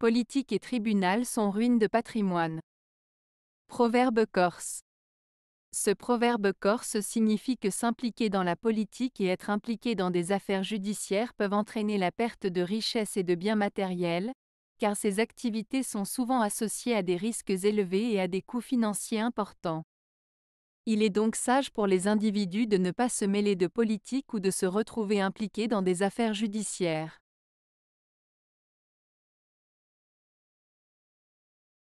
Politique et tribunal sont ruines de patrimoine. Proverbe corse. Ce proverbe corse signifie que s'impliquer dans la politique et être impliqué dans des affaires judiciaires peuvent entraîner la perte de richesses et de biens matériels, car ces activités sont souvent associées à des risques élevés et à des coûts financiers importants. Il est donc sage pour les individus de ne pas se mêler de politique ou de se retrouver impliqués dans des affaires judiciaires.